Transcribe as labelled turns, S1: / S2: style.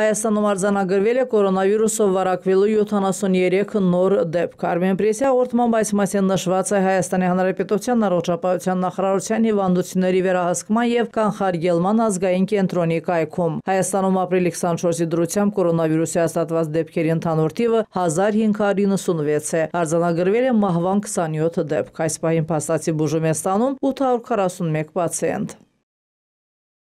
S1: Հայաստանում արձանագրվել է կորոնավիրուսով վարակվելու 73 նոր դեպք։ Արմենպրեսի հաղորդման բայց մասին նշված է Հայաստանի Հանրապետության առողջապահության նախարարության հիվանդությունների վերահսկման եւ կանխարգելման ազգային կենտրոնի կայքում։ Հայաստանում ապրիլի 24-ի դրությամբ կորոնավիրուսի հաստատված դեպքերի ընդհանուր թիվը 1596 է։ Արձանագրվել է մահվան 27 դեպք։ Այս պահին փաստացի բուժում է ստանում 841 պացիենտ։